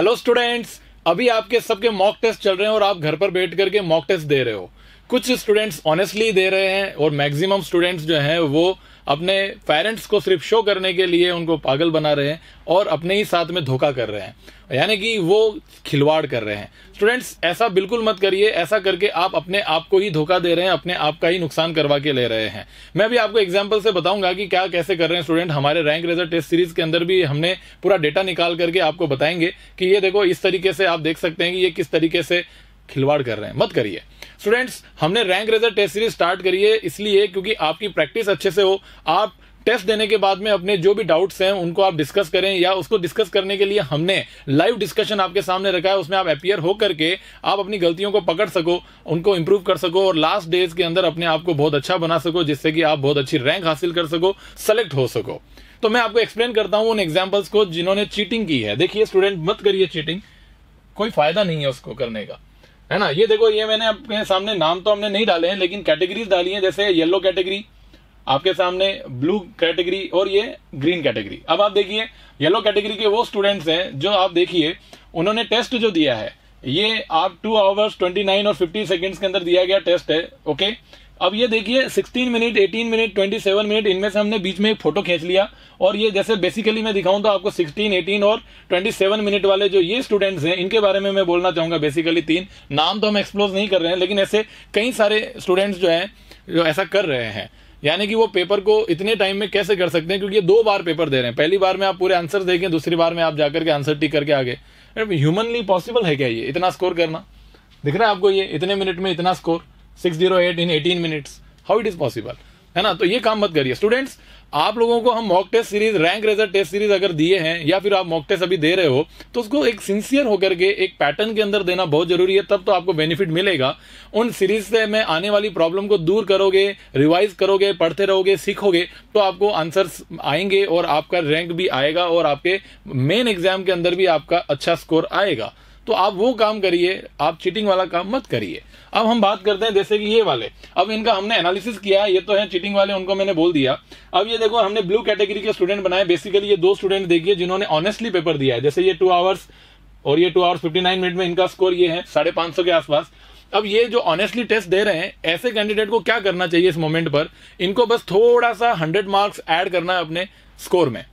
hello students अभी आपके सबके मॉक टेस्ट चल रहे हैं और आप घर पर बैठ करके मॉक टेस्ट दे रहे हो कुछ स्टूडेंट्स ऑनेस्टली दे रहे हैं और मैक्सिमम स्टूडेंट्स जो हैं वो अपने पेरेंट्स को सिर्फ शो करने के लिए उनको पागल बना रहे हैं और अपने ही साथ में धोखा कर रहे हैं यानी कि वो खिलवाड़ कर रहे हैं स्टूडेंट्स ऐसा बिल्कुल मत करिए ऐसा करके आप अपने आप को ही धोखा दे रहे हैं अपने आप का ही नुकसान करवा के ले रहे हैं मैं भी आपको एग्जाम्पल से बताऊंगा कि क्या कैसे कर रहे हैं स्टूडेंट हमारे रैंक रिजल्ट टेस्ट सीरीज के अंदर भी हमने पूरा डेटा निकाल करके आपको बताएंगे कि ये देखो इस तरीके से आप देख सकते हैं कि ये किस तरीके से खिलवाड़ कर रहे हैं मत करिए स्टूडेंट्स हमने rank razor test series start करी है इसलिए क्योंकि आपकी प्रैक्टिस अच्छे से हो आप टेस्ट देने के बाद में अपने जो भी डाउट्स हैं उनको आप डिस्कस करें या उसको डिस्कस करने के लिए हमने लाइव डिस्कशन आपके सामने रखा है उसमें आप अपियर हो करके आप अपनी गलतियों को पकड़ सको उनको इम्प्रूव कर सको और लास्ट डेज के अंदर अपने आप को बहुत अच्छा बना सको जिससे कि आप बहुत अच्छी रैंक हासिल कर सको सेलेक्ट हो सको तो मैं आपको एक्सप्लेन करता हूं उन एग्जाम्पल्स को जिन्होंने चीटिंग की है देखिए स्टूडेंट मत करिए चीटिंग कोई फायदा नहीं है उसको करने का है ना ये देखो ये मैंने आपके सामने नाम तो हमने नहीं डाले हैं लेकिन कैटेगरीज डाली हैं जैसे येलो कैटेगरी आपके सामने ब्लू कैटेगरी और ये ग्रीन कैटेगरी अब आप देखिए येलो कैटेगरी के वो स्टूडेंट्स हैं जो आप देखिए उन्होंने टेस्ट जो दिया है ये आप टू आवर्स ट्वेंटी नाइन और फिफ्टी सेकेंड्स के अंदर दिया गया टेस्ट है ओके अब ये देखिए 16 मिनट 18 मिनट 27 मिनट इनमें से हमने बीच में एक फोटो खींच लिया और ये जैसे बेसिकली मैं दिखाऊं तो आपको 16 18 और 27 मिनट वाले जो ये स्टूडेंट्स हैं इनके बारे में मैं बोलना चाहूंगा बेसिकली तीन नाम तो हम एक्सप्लोज नहीं कर रहे हैं लेकिन ऐसे कई सारे स्टूडेंट्स जो है जो ऐसा कर रहे हैं यानी कि वो पेपर को इतने टाइम में कैसे कर सकते हैं क्योंकि ये दो बार पेपर दे रहे हैं पहली बार में आप पूरे आंसर देखें दूसरी बार में आप जाकर के आंसर टिक करके आगे ह्यूमनली पॉसिबल है क्या ये इतना स्कोर करना दिख रहा है आपको ये इतने मिनट में इतना score six zero eight in eighteen minutes how it is possible है ना तो ये काम मत करिए स्टूडेंट्स आप लोगों को हम mock test series rank razor test series अगर दिए हैं या फिर आप मॉक टेस्ट अभी दे रहे हो तो उसको एक सिंसियर होकर के एक पैटर्न के अंदर देना बहुत जरूरी है तब तो आपको बेनिफिट मिलेगा उन सीरीज से मैं आने वाली प्रॉब्लम को दूर करोगे रिवाइज करोगे पढ़ते रहोगे सीखोगे तो आपको आंसर आएंगे और आपका रैंक भी आएगा और आपके मेन एग्जाम के अंदर भी आपका अच्छा स्कोर आएगा तो आप वो काम करिए आप चीटिंग वाला काम मत करिए अब हम बात करते हैं जैसे कि ये वाले अब इनका हमने एनालिसिस किया ये तो है चीटिंग वाले उनको मैंने बोल दिया अब ये देखो हमने ब्लू कैटेगरी के स्टूडेंट बनाए बेसिकली ये दो स्टूडेंट देखिए जिन्होंने ऑनेस्टली पेपर दिया है जैसे ये टू आवर्स और ये two hours fifty nine minute में इनका स्कोर ये है साढ़े पांच सौ के आसपास अब ये जो ऑनेस्टली टेस्ट दे रहे हैं ऐसे कैंडिडेट को क्या करना चाहिए इस मोमेंट पर इनको बस थोड़ा सा हंड्रेड मार्क्स एड करना है अपने स्कोर में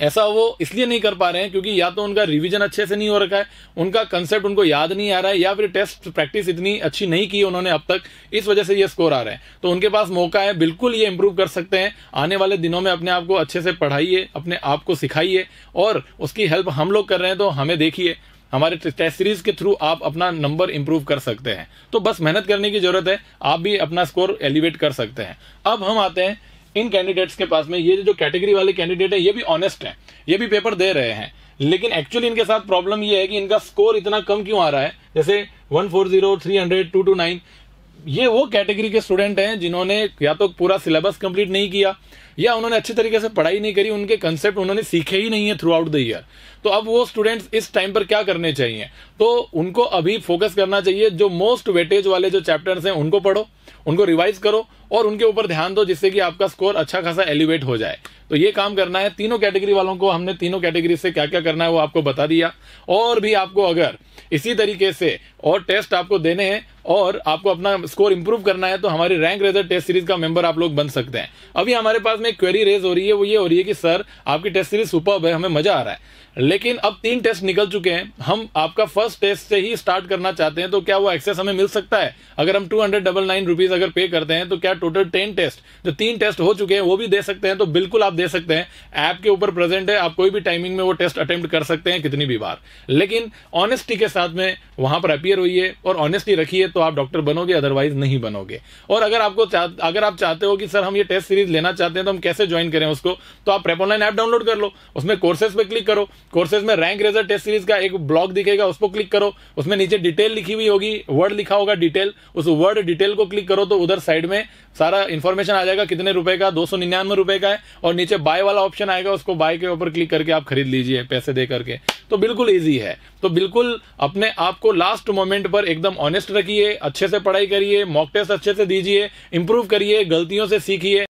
ऐसा वो इसलिए नहीं कर पा रहे हैं क्योंकि या तो उनका रिवीजन अच्छे से नहीं हो रखा है उनका कंसेप्ट उनको याद नहीं आ रहा है या फिर टेस्ट प्रैक्टिस इतनी अच्छी नहीं की उन्होंने अब तक इस वजह से ये स्कोर आ रहा है तो उनके पास मौका है बिल्कुल ये इंप्रूव कर सकते हैं आने वाले दिनों में अपने आप को अच्छे से पढ़ाइए अपने आप को सिखाइए और उसकी हेल्प हम लोग कर रहे हैं तो हमें देखिए हमारे टेस्ट सीरीज के थ्रू आप अपना नंबर इंप्रूव कर सकते हैं तो बस मेहनत करने की जरूरत है आप भी अपना स्कोर एलिवेट कर सकते हैं अब हम आते हैं इन कैंडिडेट्स के पास में ये जो कैटेगरी वाले कैंडिडेट हैं ये भी ऑनेस्ट हैं ये भी पेपर दे रहे हैं लेकिन एक्चुअली इनके साथ प्रॉब्लम ये है कि इनका स्कोर इतना कम क्यों आ रहा है जैसे one four zero three hundred two two nine ये वो कैटेगरी के स्टूडेंट हैं जिन्होंने या तो पूरा सिलेबस कंप्लीट नहीं किया या उन्होंने अच्छी तरीके से पढ़ाई नहीं करी उनके कंसेप्ट उन्होंने सीखे ही नहीं है थ्रू आउट द ईयर तो अब वो स्टूडेंट्स इस टाइम पर क्या करने चाहिए तो उनको अभी फोकस करना चाहिए जो मोस्ट वेटेज वाले जो चैप्टर्स हैं उनको पढ़ो उनको रिवाइज करो और उनके ऊपर ध्यान दो जिससे कि आपका स्कोर अच्छा खासा एलिवेट हो जाए तो ये काम करना है तीनों कैटेगरी वालों को हमने तीनों कैटेगरी से क्या क्या करना है वो आपको बता दिया और भी आपको अगर इसी तरीके से और टेस्ट आपको देने हैं और आपको अपना स्कोर इंप्रूव करना है तो हमारी रैंक रेजर टेस्ट सीरीज का मेंबर आप लोग बन सकते हैं अभी हमारे पास में एक क्वेरी रेज हो रही है वो ये हो रही है कि सर आपकी टेस्ट सीरीज सुपर है हमें मजा आ रहा है लेकिन अब तीन टेस्ट निकल चुके हैं हम आपका फर्स्ट टेस्ट से ही स्टार्ट करना चाहते हैं तो क्या वो एक्सेस हमें मिल सकता है अगर हम two hundred double nine rupees अगर पे करते हैं तो क्या टोटल टेन टेस्ट जो तीन टेस्ट हो चुके हैं वो भी दे सकते हैं तो बिल्कुल आप दे सकते हैं ऐप के ऊपर प्रेजेंट है आप कोई भी टाइमिंग में वो टेस्ट अटेम्प्ट कर सकते हैं कितनी भी बार लेकिन ऑनेस्टी के साथ में वहां पर अपियर हुई है और ऑनेस्टली रखिए तो आप डॉक्टर बनोगे अदरवाइज नहीं बनोगे और अगर आपको अगर आप चाहते हो कि सर हम ये टेस्ट सीरीज लेना चाहते हैं तो हम कैसे ज्वाइन करें उसको तो आप प्रेप ऑनलाइन ऐप डाउनलोड कर लो उसमें कोर्सेज पर क्लिक करो कोर्सेज में रैंक रेजर टेस्ट सीरीज का एक ब्लॉग दिखेगा उसको क्लिक करो उसमें नीचे डिटेल लिखी हुई होगी वर्ड लिखा होगा डिटेल उस वर्ड डिटेल को क्लिक करो तो उधर साइड में सारा इन्फॉर्मेशन आ जाएगा कितने रुपए का दो सौ निन्यानवे रुपए का है और नीचे बाय वाला ऑप्शन आएगा उसको बाय के ऊपर क्लिक करके आप खरीद लीजिए पैसे दे करके तो बिल्कुल ईजी है तो बिल्कुल अपने आप को को लास्ट मोमेंट पर एकदम ऑनेस्ट रखिए अच्छे से पढ़ाई करिए मॉक टेस्ट अच्छे से दीजिए इंप्रूव करिए गलतियों से सीखिए